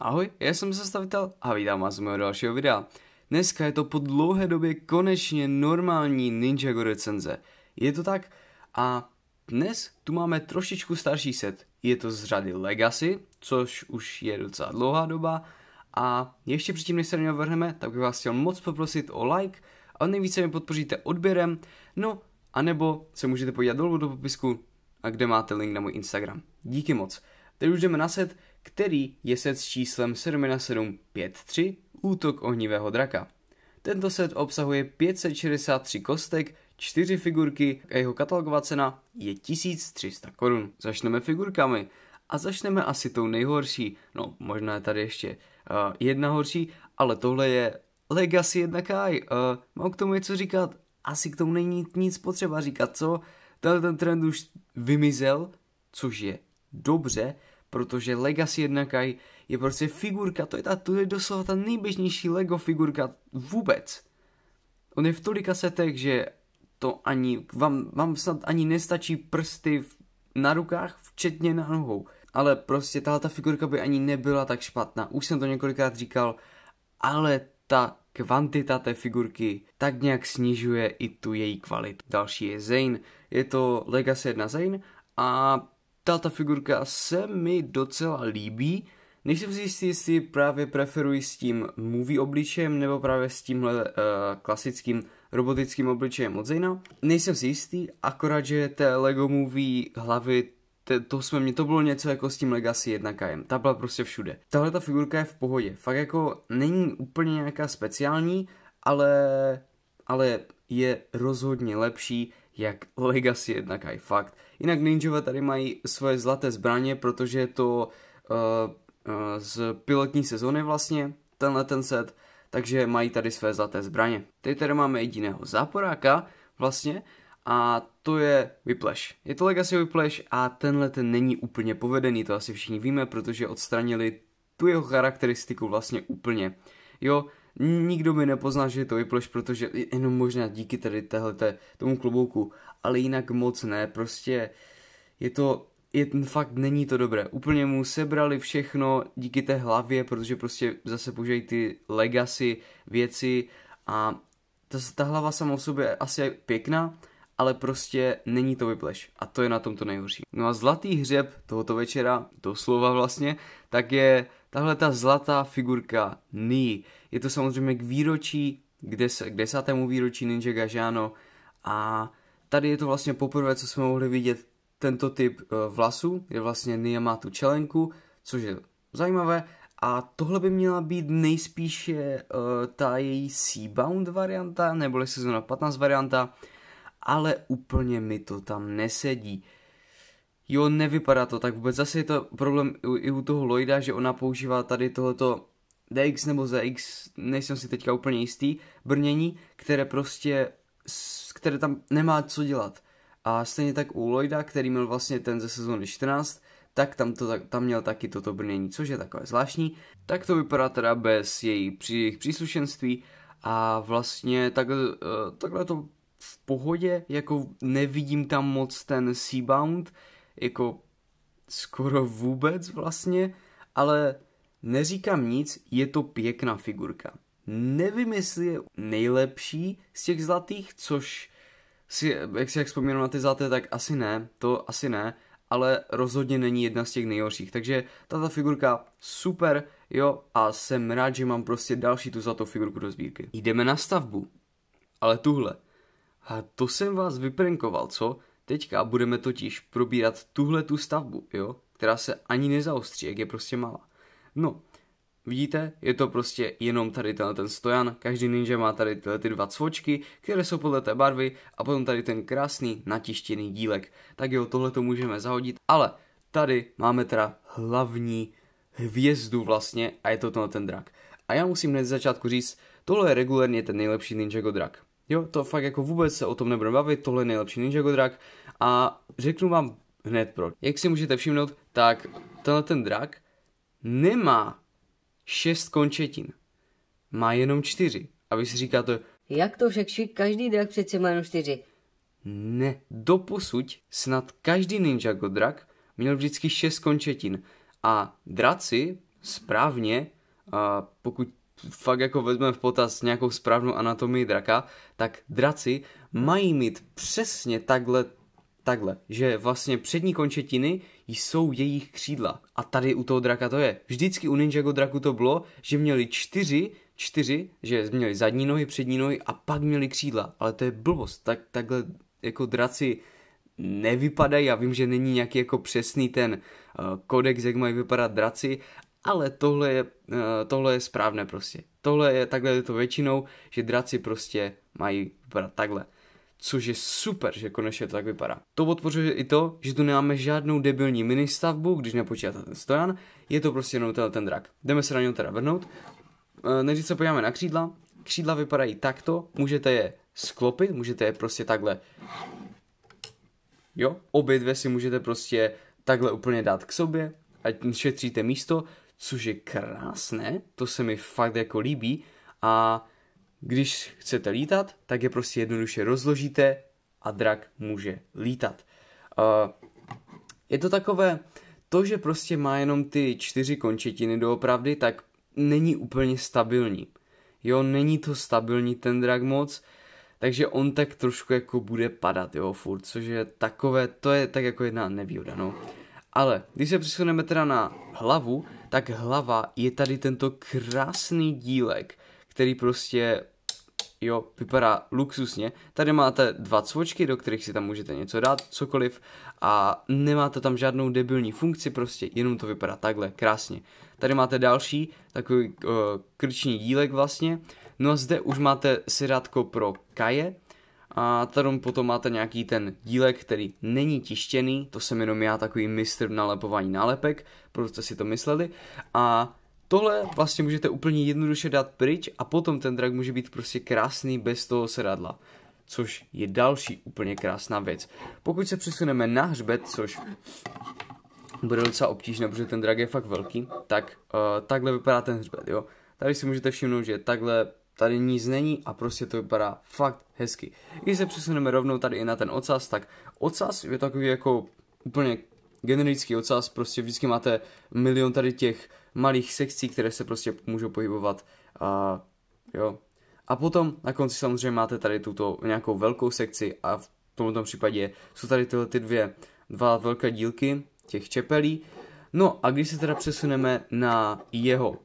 Ahoj, já jsem zastavitel a vítám vás u mého dalšího videa. Dneska je to po dlouhé době konečně normální Ninjago recenze. Je to tak? A dnes tu máme trošičku starší set. Je to z řady Legacy, což už je docela dlouhá doba. A ještě předtím, než se na něj vrhneme, tak bych vás chtěl moc poprosit o like a nejvíce mi podpoříte odběrem, no a nebo se můžete podívat dolů do popisku, a kde máte link na můj Instagram. Díky moc. Teď už jdeme na set, který je set s číslem 7753 útok ohnivého draka. Tento set obsahuje 563 kostek, 4 figurky a jeho katalogová cena je 1300 korun. Začneme figurkami a začneme asi tou nejhorší, no možná je tady ještě uh, jedna horší, ale tohle je Legacy 1 Kai. Uh, mám k tomu něco říkat? Asi k tomu není nic potřeba říkat, co? Tenhle ten trend už vymizel, což je dobře, protože Legacy 1 Kai je prostě figurka, to je, ta, to je doslova ta nejběžnější LEGO figurka vůbec. On je v tolika setech, že to ani, vám, vám snad ani nestačí prsty v, na rukách, včetně na nohou. Ale prostě tahle ta figurka by ani nebyla tak špatná, už jsem to několikrát říkal, ale ta kvantita té figurky tak nějak snižuje i tu její kvalitu. Další je Zane, je to Legacy 1 Zane a tato figurka se mi docela líbí. Nejsem si jistý, jestli právě preferuji s tím movie obličejem nebo právě s tímhle uh, klasickým robotickým obličejem od Zayna. Nejsem si jistý, akorát, že té LEGO movie hlavy to jsme mě, to bylo něco jako s tím Legacy 1 KM, ta byla prostě všude. Tahle ta figurka je v pohodě, fakt jako není úplně nějaká speciální, ale, ale je rozhodně lepší jak Legacy jednak i fakt. Jinak ninjové tady mají svoje zlaté zbraně, protože je to uh, uh, z pilotní sezóny vlastně, tenhle ten set, takže mají tady své zlaté zbraně. Teď tady máme jediného záporáka vlastně a to je Whiplash. Je to Legacy Whiplash a tenhle ten není úplně povedený, to asi všichni víme, protože odstranili tu jeho charakteristiku vlastně úplně. Jo, nikdo by nepoznal, že je to Whiplash, protože jenom možná díky tady téhleté, tomu klobouku, ale jinak moc ne, prostě je to, je, ten fakt není to dobré. Úplně mu sebrali všechno díky té hlavě, protože prostě zase použijí ty legacy věci a ta, ta hlava sama o sobě asi je pěkná, ale prostě není to vypleš. a to je na tom to nejhorší. No a zlatý hřeb tohoto večera, doslova vlastně, tak je tahle ta zlatá figurka Nii. Je to samozřejmě k výročí, k, des, k desátému výročí Ninja Gažano a tady je to vlastně poprvé, co jsme mohli vidět tento typ eh, vlasů, je vlastně Nia tu čelenku, což je zajímavé a tohle by měla být nejspíše uh, ta její Seabound varianta, nebo sezona 15 varianta, ale úplně mi to tam nesedí. Jo, nevypadá to tak vůbec. Zase je to problém i u toho Lloyda, že ona používá tady tohoto DX nebo ZX, nejsem si teďka úplně jistý, brnění, které prostě, které tam nemá co dělat. A stejně tak u Lloyda, který měl vlastně ten ze sezóny 14, tak tam, to, tam měl taky toto brnění, což je takové zvláštní. Tak to vypadá teda bez její příslušenství a vlastně tak, eh, takhle to v pohodě, jako nevidím tam moc ten Seabound, jako skoro vůbec vlastně, ale Neříkám nic, je to pěkná figurka. Nevím, jestli je nejlepší z těch zlatých, což si, jak si jak vzpomínám na ty zlaté, tak asi ne, to asi ne, ale rozhodně není jedna z těch nejhorších. Takže tato figurka super, jo, a jsem rád, že mám prostě další tu zlatou figurku do sbírky. Jdeme na stavbu, ale tuhle. A to jsem vás vyprenkoval, co? Teďka budeme totiž probírat tuhle tu stavbu, jo, která se ani nezaostří, jak je prostě malá. No, Vidíte, je to prostě jenom tady tenhle ten stojan, každý ninja má tady tyhle ty dva cvočky, které jsou podle té barvy a potom tady ten krásný natištěný dílek. Tak jo, tohle to můžeme zahodit, ale tady máme teda hlavní hvězdu vlastně a je to tenhle ten drak. A já musím hned začátku říct, tohle je regulérně ten nejlepší Ninjago drak. Jo, to fakt jako vůbec se o tom nebudeme bavit, tohle je nejlepší Ninjago drak a řeknu vám hned proč. Jak si můžete všimnout, tak tenhle ten drak nemá šest končetin. Má jenom čtyři. A vy si říkáte... Jak to však šik, každý drak přece má jenom čtyři. Ne, doposuť snad každý Ninjago drak měl vždycky šest končetin. A draci správně, a pokud fakt jako vezmeme v potaz nějakou správnou anatomii draka, tak draci mají mít přesně takhle takhle, že vlastně přední končetiny jsou jejich křídla. A tady u toho draka to je. Vždycky u Ninjago draku to bylo, že měli čtyři, čtyři, že měli zadní nohy, přední nohy a pak měli křídla. Ale to je blbost. Tak, takhle jako draci nevypadají. Já vím, že není nějaký jako přesný ten uh, kodex, jak mají vypadat draci, ale tohle je, uh, tohle je správné prostě. Tohle je, takhle je to většinou, že draci prostě mají vypadat takhle což je super, že konečně to tak vypadá. To podpořuje i to, že tu nemáme žádnou debilní ministavbu, když nepočítáte ten stojan, je to prostě jenom ten, drak. Jdeme se na něj teda vrhnout. Eh, než se podíváme na křídla, křídla vypadají takto, můžete je sklopit, můžete je prostě takhle, jo, obě dvě si můžete prostě takhle úplně dát k sobě, ať šetříte místo, což je krásné, to se mi fakt jako líbí a když chcete lítat, tak je prostě jednoduše rozložíte a drak může lítat. Uh, je to takové, to, že prostě má jenom ty čtyři končetiny doopravdy, tak není úplně stabilní. Jo, není to stabilní ten drak moc, takže on tak trošku jako bude padat, jo, furt, což je takové, to je tak jako jedna nevýhoda, no. Ale když se přesuneme teda na hlavu, tak hlava je tady tento krásný dílek, který prostě jo, vypadá luxusně. Tady máte dva cvočky, do kterých si tam můžete něco dát, cokoliv a nemáte tam žádnou debilní funkci, prostě jenom to vypadá takhle, krásně. Tady máte další, takový uh, krční dílek vlastně. No a zde už máte sirátko pro kaje, a tady potom máte nějaký ten dílek, který není tištěný, to jsem jenom já takový mistr v nalepování nálepek, proč jste si to mysleli. A Tohle vlastně můžete úplně jednoduše dát pryč a potom ten drak může být prostě krásný bez toho sedadla. Což je další úplně krásná věc. Pokud se přesuneme na hřbet, což bude docela obtížné, protože ten drak je fakt velký, tak uh, takhle vypadá ten hřbet, jo. Tady si můžete všimnout, že takhle tady nic není a prostě to vypadá fakt hezky. Když se přesuneme rovnou tady i na ten ocas, tak ocas je takový jako úplně generický ocas, prostě vždycky máte milion tady těch malých sekcí, které se prostě můžou pohybovat a jo. A potom na konci samozřejmě máte tady tuto nějakou velkou sekci a v tomto případě jsou tady tyhle ty dvě, dva velké dílky těch čepelí. No a když se teda přesuneme na jeho,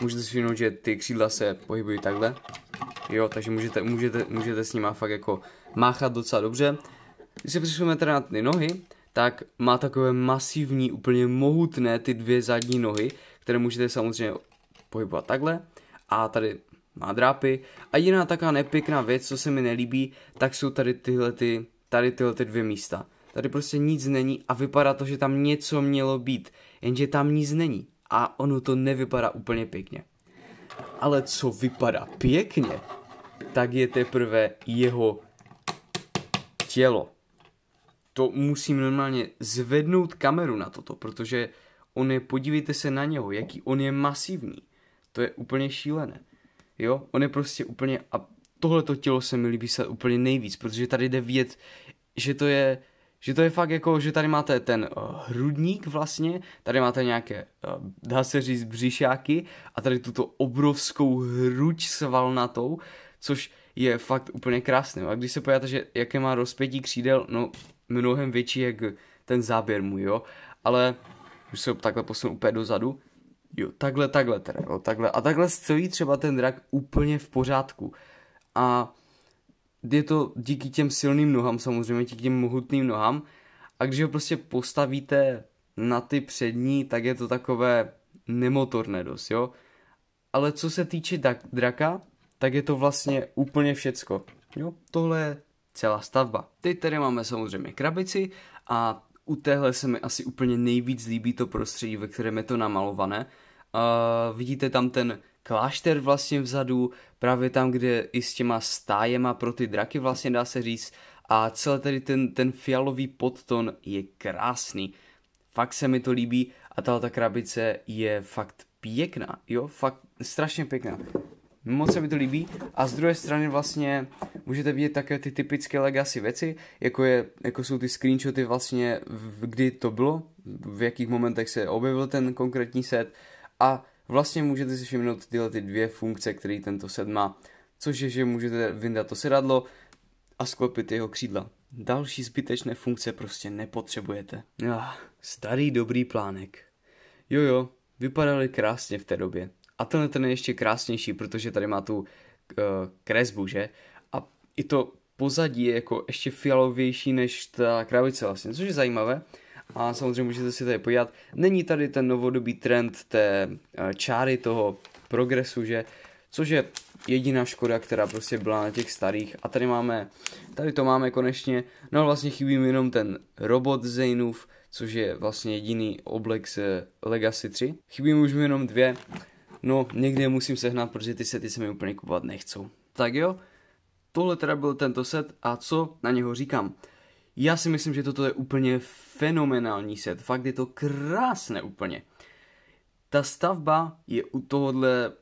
můžete si všimnout, že ty křídla se pohybují takhle, jo, takže můžete, můžete, můžete s nima fakt jako máchat docela dobře. Když se přesuneme teda na ty nohy, tak má takové masivní, úplně mohutné ty dvě zadní nohy, které můžete samozřejmě pohybovat takhle. A tady má drápy. A jiná taková nepěkná věc, co se mi nelíbí, tak jsou tady tyhle, ty, tady tyhle ty dvě místa. Tady prostě nic není a vypadá to, že tam něco mělo být, jenže tam nic není. A ono to nevypadá úplně pěkně. Ale co vypadá pěkně, tak je teprve jeho tělo to musím normálně zvednout kameru na toto, protože on je, podívejte se na něho, jaký on je masivní. To je úplně šílené. Jo, on je prostě úplně, a tohleto tělo se mi líbí se úplně nejvíc, protože tady jde vidět, že to je, že to je fakt jako, že tady máte ten uh, hrudník vlastně, tady máte nějaké, uh, dá se říct, břišáky a tady tuto obrovskou hruď svalnatou, což je fakt úplně krásné. A když se pojádáte, že jaké má rozpětí křídel, no mnohem větší jak ten záběr můj, jo. Ale už se takhle posunu úplně dozadu. Jo, takhle, takhle teda, jo, takhle. A takhle stojí třeba ten drak úplně v pořádku. A je to díky těm silným nohám samozřejmě, díky těm mohutným nohám. A když ho prostě postavíte na ty přední, tak je to takové nemotorné dost, jo. Ale co se týče draka, tak je to vlastně úplně všecko. Jo, tohle je celá stavba. Teď tady máme samozřejmě krabici a u téhle se mi asi úplně nejvíc líbí to prostředí, ve kterém je to namalované. Uh, vidíte tam ten klášter vlastně vzadu, právě tam, kde i s těma stájema pro ty draky vlastně dá se říct a celý tady ten, ten fialový podton je krásný. Fakt se mi to líbí a tato ta krabice je fakt pěkná, jo, fakt strašně pěkná. Moc se mi to líbí. A z druhé strany vlastně můžete vidět také ty typické legacy věci, jako, je, jako jsou ty screenshoty vlastně, v, kdy to bylo, v jakých momentech se objevil ten konkrétní set a vlastně můžete si všimnout tyhle ty dvě funkce, které tento set má, což je, že můžete vyndat to sedadlo a sklopit jeho křídla. Další zbytečné funkce prostě nepotřebujete. Ah, starý dobrý plánek. Jo jo, vypadaly krásně v té době. A tenhle ten je ještě krásnější, protože tady má tu uh, kresbu, že? A i to pozadí je jako ještě fialovější než ta krabice vlastně, což je zajímavé. A samozřejmě můžete si tady podívat, není tady ten novodobý trend té uh, čáry toho progresu, že? Což je jediná škoda, která prostě byla na těch starých. A tady máme, tady to máme konečně, no vlastně chybí mi jenom ten robot Zainův, což je vlastně jediný oblek z Legacy 3. Chybí mi už jenom dvě, No, někde je musím sehnat, protože ty sety se mi úplně kupovat nechcou. Tak jo, tohle teda byl tento set a co na něho říkám? Já si myslím, že toto je úplně fenomenální set, fakt je to krásné úplně. Ta stavba je u tohohle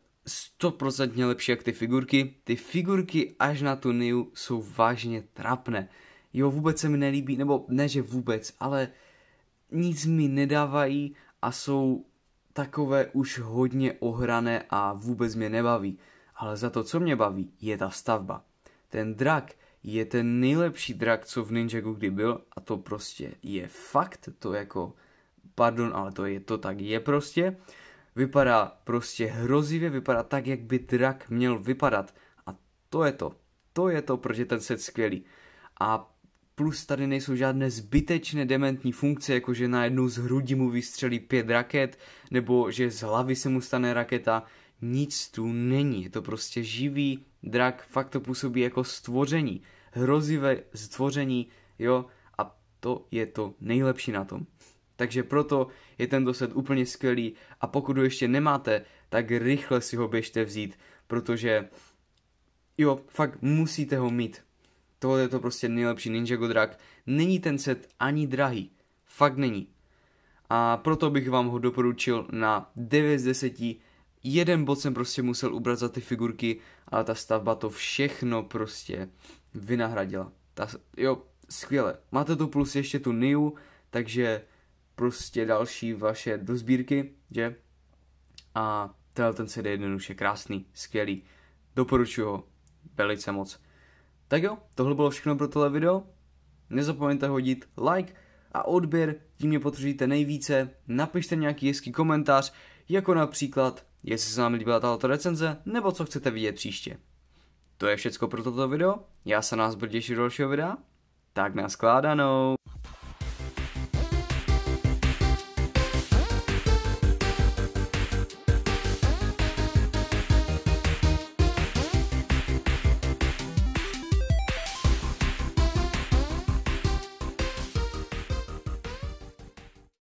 100% lepší jak ty figurky. Ty figurky až na tu Niu jsou vážně trapné. Jo, vůbec se mi nelíbí, nebo ne, že vůbec, ale nic mi nedávají a jsou takové už hodně ohrané a vůbec mě nebaví. Ale za to, co mě baví, je ta stavba. Ten drak je ten nejlepší drak, co v Ninjaku kdy byl a to prostě je fakt, to jako, pardon, ale to je to tak je prostě. Vypadá prostě hrozivě, vypadá tak, jak by drak měl vypadat a to je to. To je to, protože ten set skvělý. A plus tady nejsou žádné zbytečné dementní funkce, jako že najednou z hrudi mu vystřelí pět raket, nebo že z hlavy se mu stane raketa. Nic tu není, je to prostě živý drak, fakt to působí jako stvoření, hrozivé stvoření, jo, a to je to nejlepší na tom. Takže proto je tento set úplně skvělý a pokud ho ještě nemáte, tak rychle si ho běžte vzít, protože jo, fakt musíte ho mít tohle je to prostě nejlepší Ninjago Godrak. Není ten set ani drahý. Fakt není. A proto bych vám ho doporučil na 9 z 10. Jeden bod jsem prostě musel ubrat za ty figurky, ale ta stavba to všechno prostě vynahradila. Ta, jo, skvěle. Máte tu plus ještě tu Niu, takže prostě další vaše dozbírky, že? A tenhle ten CD je jednoduše krásný, skvělý. Doporučuji ho velice moc. Tak jo, tohle bylo všechno pro tohle video. Nezapomeňte hodit like a odběr, tím mě podpoříte nejvíce. Napište nějaký hezký komentář, jako například, jestli se vám líbila tato recenze, nebo co chcete vidět příště. To je všechno pro toto video, já se nás budu těšit do dalšího videa, tak na skládanou.